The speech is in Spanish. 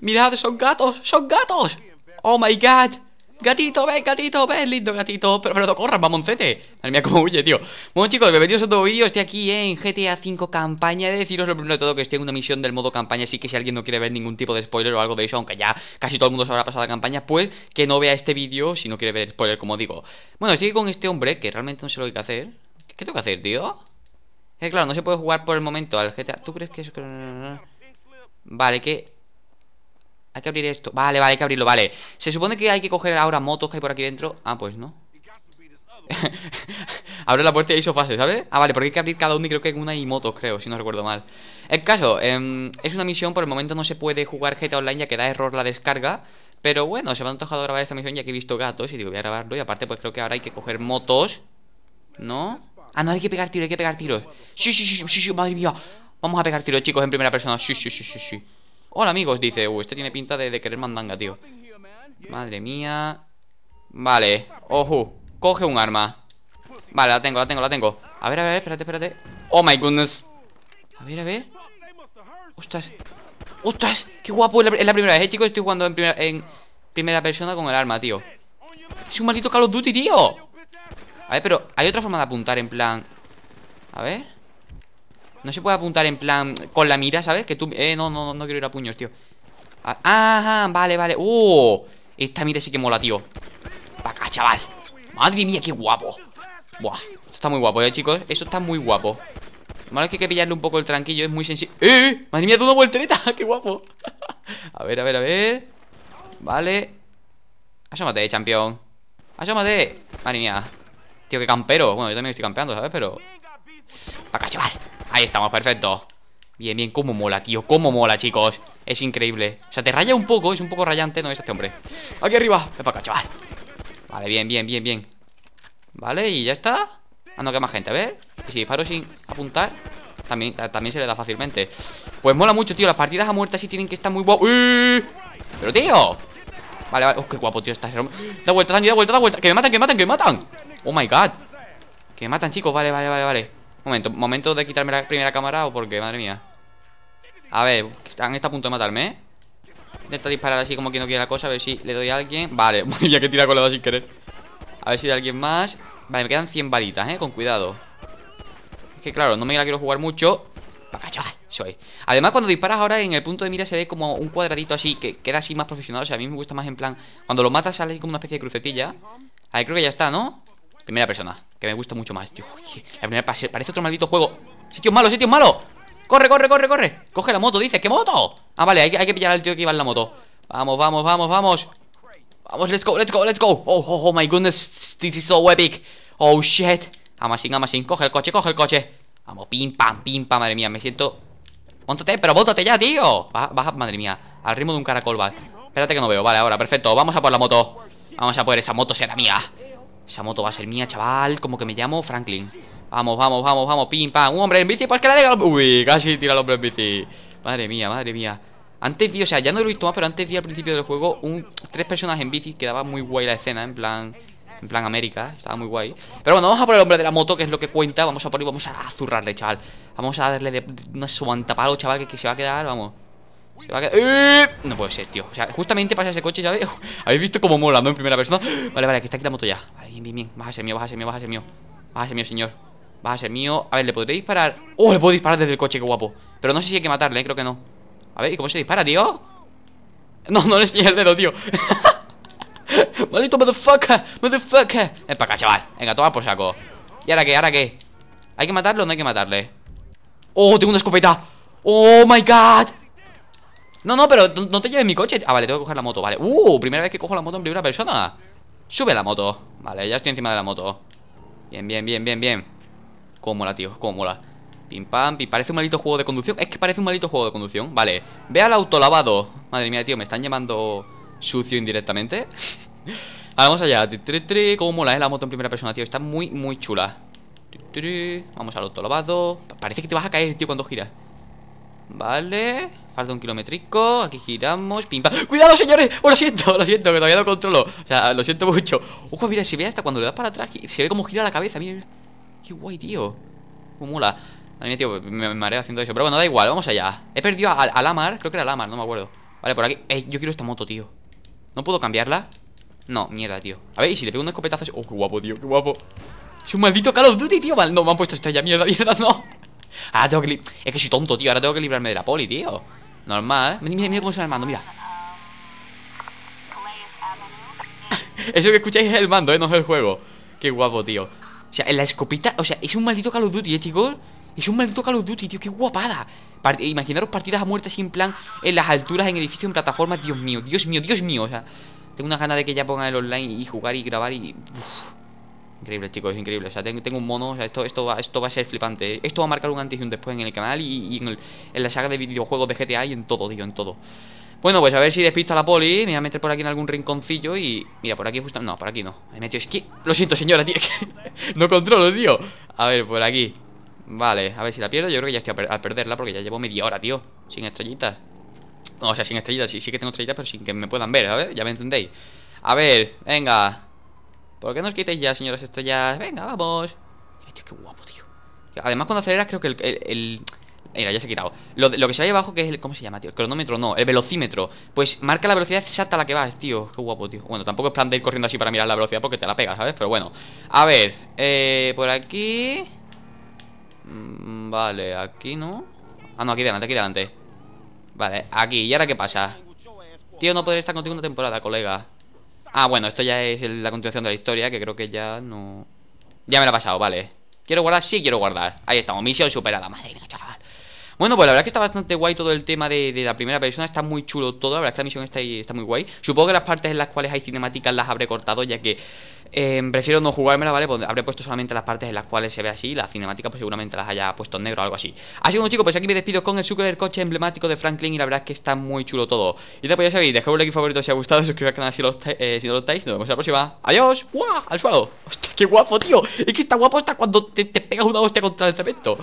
Mirad, son gatos, son gatos. Oh my god. Gatito, ven, gatito, ven, lindo gatito Pero, pero no ¡Vamos, mamoncete Madre mía, cómo huye, tío Bueno, chicos, bienvenidos a otro vídeo Estoy aquí en GTA V campaña He de deciros lo primero de todo Que estoy en una misión del modo campaña Así que si alguien no quiere ver ningún tipo de spoiler o algo de eso Aunque ya casi todo el mundo se habrá pasado la campaña Pues que no vea este vídeo si no quiere ver spoiler, como digo Bueno, estoy con este hombre Que realmente no sé lo que hay que hacer ¿Qué tengo que hacer, tío? Es claro, no se puede jugar por el momento al GTA ¿Tú crees que Vale, que... Hay que abrir esto. Vale, vale, hay que abrirlo, vale. Se supone que hay que coger ahora motos que hay por aquí dentro. Ah, pues no. Abre la puerta y hizo fase, ¿sabes? Ah, vale, porque hay que abrir cada uno y creo que hay una y motos, creo, si no recuerdo mal. El caso, em, es una misión, por el momento no se puede jugar GTA Online ya que da error la descarga. Pero bueno, se me ha antojado grabar esta misión ya que he visto gatos y digo, voy a grabarlo. Y aparte, pues creo que ahora hay que coger motos, ¿no? Ah, no, hay que pegar tiros, hay que pegar tiros. Sí, sí, sí, sí, sí, madre mía. Vamos a pegar tiros, chicos, en primera persona. Sí, sí, sí, sí, sí. Hola amigos, dice. Uh, este tiene pinta de, querer mandanga, tío. Madre mía. Vale. Ojo. Coge un arma. Vale, la tengo, la tengo, la tengo. A ver, a ver, espérate, espérate. Oh my goodness. A ver, a ver. Ostras. Ostras. Qué guapo. Es la, primera vez, eh, chicos. Estoy jugando en primera, en primera persona con el arma, tío. Es un maldito Call of Duty, tío. A ver, pero hay otra forma de apuntar en plan... A ver. No se puede apuntar en plan con la mira, ¿sabes? Que tú... Eh, no, no, no quiero ir a puños, tío ah, ah, ah vale, vale ¡Uh! Esta mira sí que mola, tío Pa' acá, chaval Madre mía, qué guapo Buah, esto está muy guapo, eh, chicos Eso está muy guapo Lo malo es que hay que pillarle un poco el tranquillo Es muy sencillo... ¡Eh! Madre mía, todo voltereta ¡Qué guapo! a ver, a ver, a ver Vale Asómate, campeón Asómate Madre mía Tío, qué campero Bueno, yo también estoy campeando, ¿sabes? Pero... Pa' chaval Ahí estamos, perfecto Bien, bien, cómo mola, tío, cómo mola, chicos Es increíble, o sea, te raya un poco Es un poco rayante, no es este hombre Aquí arriba, ven para acá, chaval Vale, bien, bien, bien, bien Vale, y ya está Ah, no, que más gente, a ver Si disparo sin apuntar también, también se le da fácilmente Pues mola mucho, tío, las partidas a muerte sí tienen que estar muy ¡Uy! Pero, tío Vale, vale, ¡oh, qué guapo, tío, está Da vuelta, da vuelta, da vuelta Que me matan, que me matan, que me matan Oh my god Que me matan, chicos, vale, vale, vale, vale Momento, momento de quitarme la primera cámara o porque, madre mía. A ver, están a punto de matarme, ¿eh? Intenta disparar así como que no quiera la cosa, a ver si le doy a alguien. Vale, ya que tira con la dos sin querer. A ver si de alguien más. Vale, me quedan 100 varitas, ¿eh? Con cuidado. Es que claro, no me la quiero jugar mucho. soy. Además, cuando disparas ahora en el punto de mira se ve como un cuadradito así, que queda así más profesional. O sea, a mí me gusta más en plan. Cuando lo matas sale como una especie de crucetilla. Ahí creo que ya está, ¿no? Primera persona. Que me gusta mucho más, parece otro maldito juego. ¡Sitio malo, sitio malo! ¡Corre, corre, corre, corre! ¡Coge la moto, dice! ¿Qué moto? Ah, vale, hay, que pillar al tío que iba en la moto. Vamos, vamos, vamos, vamos. Vamos, let's go, let's go, let's go. Oh, oh, oh my goodness, this is so epic. Oh shit. amazing! amazing coge el coche, coge el coche. Vamos, pim, pam, pim, pam, madre mía, me siento. Móntate, pero bótate ya, tío. Baja, baja, madre mía, al ritmo de un caracol, va. Espérate que no veo, vale, ahora, perfecto. Vamos a por la moto. Vamos a por esa moto, será mía. Esa moto va a ser mía, chaval. Como que me llamo Franklin. Vamos, vamos, vamos, vamos. Pim, pam. Un hombre en bici, ¡Porque la regalo. Uy, casi tira el hombre en bici. Madre mía, madre mía. Antes vi, o sea, ya no lo he visto más, pero antes vi al principio del juego un, tres personas en bici. Quedaba muy guay la escena, en plan. En plan América, estaba muy guay. Pero bueno, vamos a por el hombre de la moto, que es lo que cuenta. Vamos a por vamos a zurrarle, chaval. Vamos a darle de una chaval, que se va a quedar, vamos. ¡Eh! No puede ser, tío O sea, justamente pasa ese coche, ya veo Habéis visto cómo mola, ¿no? En primera persona Vale, vale, que está aquí la moto ya Vale, bien, bien, bien Baja a ser mío, baja a ser mío, baja a ser mío Baja a ser mío, señor Baja a ser mío A ver, ¿le podré disparar? Oh, le puedo disparar desde el coche, qué guapo Pero no sé si hay que matarle, ¿eh? creo que no A ver, ¿y cómo se dispara, tío? No, no le enseñé el dedo, tío Maldito motherfucker Motherfucker Ven para acá, chaval Venga, toma por saco ¿Y ahora qué? ¿Ahora qué? ¿Hay que matarlo o no hay que matarle? Oh, tengo una escopeta Oh my god no, no, pero no te lleves mi coche. Ah, vale, tengo que coger la moto, vale. Uh, primera vez que cojo la moto en primera persona. Sube la moto. Vale, ya estoy encima de la moto. Bien, bien, bien, bien, bien. Cómo la, tío, cómo mola. Pim pam, Parece un maldito juego de conducción. Es que parece un maldito juego de conducción. Vale, ve al auto lavado. Madre mía, tío, me están llamando sucio indirectamente. vamos allá. Tri, tri, cómo mola, eh, la moto en primera persona, tío. Está muy, muy chula. Vamos al auto lavado. Parece que te vas a caer, tío, cuando giras. Vale. Falta un kilometrico Aquí giramos. pimpa ¡Cuidado, señores! Oh, lo siento, lo siento, que todavía no controlo. O sea, lo siento mucho. Ojo, mira, se ve hasta cuando le das para atrás. Se ve como gira la cabeza. Mira, Qué guay, tío. Cómo mola. A mí, tío, me, mareo haciendo eso. Pero bueno, da igual, vamos allá. He perdido a, Lamar. Creo que era Lamar, no me acuerdo. Vale, por aquí. Ey, yo quiero esta moto, tío. ¿No puedo cambiarla? No, mierda, tío. A ver, y si le pego un escopetazo. Oh, qué guapo, tío, qué guapo. Es un maldito Call of Duty, tío. No, me han puesto esta ya, mierda, mierda, no. Ahora tengo que... Es que soy tonto, tío. Ahora tengo que librarme de la poli, tío. Normal, ¿eh? Mira, cómo suena el mando, mira. Eso que escucháis es el mando, ¿eh? No es el juego. Qué guapo, tío. O sea, en la escopeta... O sea, es un maldito Call of Duty, ¿eh, chicos? Es un maldito Call of Duty, tío. Qué guapada. Imaginaros partidas a muerte sin plan en las alturas, en edificios, en plataformas. Dios mío, Dios mío, Dios mío. O sea, tengo una gana de que ya pongan el online y jugar y grabar y... Increíble, chicos, increíble. O sea, tengo, un mono. O sea, esto, esto, va, esto va a ser flipante. Esto va a marcar un antes y un después en el canal y, en, la saga de videojuegos de GTA y en todo, digo en todo. Bueno, pues a ver si despisto a la poli. Me voy a meter por aquí en algún rinconcillo y. Mira, por aquí justo. No, por aquí no. Me he Es Lo siento, señora, tío. no controlo, tío. A ver, por aquí. Vale, a ver si la pierdo. Yo creo que ya estoy a, perderla porque ya llevo media hora, tío. Sin estrellitas. o sea, sin estrellitas. Sí, sí que tengo estrellitas, pero sin que me puedan ver, A ver, Ya me entendéis. A ver, venga. ¿Por qué nos quitéis ya, señoras estrellas? Venga, vamos. qué guapo, tío. Además, cuando aceleras, creo que el. Mira, ya se ha quitado. Lo, que se ve abajo, que es el. ¿Cómo se llama, tío? El cronómetro, no, el velocímetro. Pues marca la velocidad exacta a la que vas, tío. Qué guapo, tío. Bueno, tampoco es plan de ir corriendo así para mirar la velocidad porque te la pega, ¿sabes? Pero bueno. A ver, eh, por aquí. Mm, vale, aquí no. Ah, no, aquí delante, aquí delante. Vale, aquí. ¿Y ahora qué pasa? Tío, no podré estar contigo una temporada, colega. Ah, bueno, esto ya es la continuación de la historia, que creo que ya no... Ya me la ha pasado, vale. ¿Quiero guardar? Sí, quiero guardar. Ahí estamos, misión superada. Madre mía, chaval. Bueno, pues la verdad es que está bastante guay todo el tema de, la primera persona, está muy chulo todo, la verdad es que la misión está, está muy guay. Supongo que las partes en las cuales hay cinemáticas las habré cortado, ya que eh, prefiero no jugármela, ¿vale? Pues habré puesto solamente las partes en las cuales se ve así. la cinemática pues seguramente las haya puesto en negro o algo así. Así que bueno, chicos, pues aquí me despido con el super coche emblemático de Franklin. Y la verdad es que está muy chulo todo. Y después ya sabéis, dejad un like favorito si ha gustado. Suscribiros al canal eh, si, no lo estáis. Nos vemos en la próxima. ¡Adiós! ¡Guau! ¡Al suelo! ¡Hostia, qué guapo, tío! Es que está guapo hasta cuando te, te pegas una hostia contra el cemento.